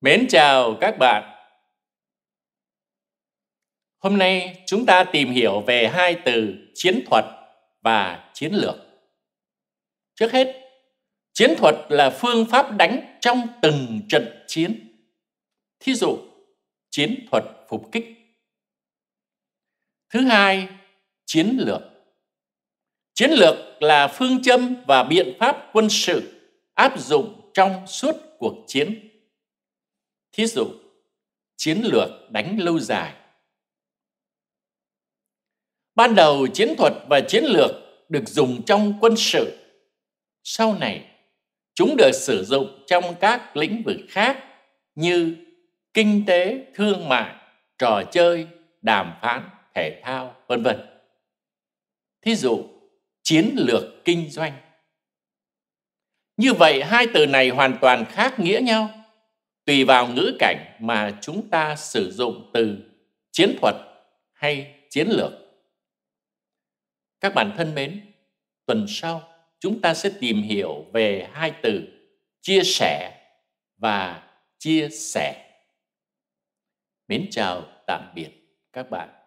Mến chào các bạn! Hôm nay chúng ta tìm hiểu về hai từ chiến thuật và chiến lược. Trước hết, chiến thuật là phương pháp đánh trong từng trận chiến. Thí dụ, chiến thuật phục kích. Thứ hai, chiến lược. Chiến lược là phương châm và biện pháp quân sự áp dụng trong suốt cuộc chiến Thí dụ, chiến lược đánh lâu dài. Ban đầu chiến thuật và chiến lược được dùng trong quân sự. Sau này, chúng được sử dụng trong các lĩnh vực khác như kinh tế, thương mại, trò chơi, đàm phán, thể thao, vân vân. Thí dụ, chiến lược kinh doanh. Như vậy hai từ này hoàn toàn khác nghĩa nhau tùy vào ngữ cảnh mà chúng ta sử dụng từ chiến thuật hay chiến lược. Các bạn thân mến, tuần sau chúng ta sẽ tìm hiểu về hai từ chia sẻ và chia sẻ. Mến chào tạm biệt các bạn.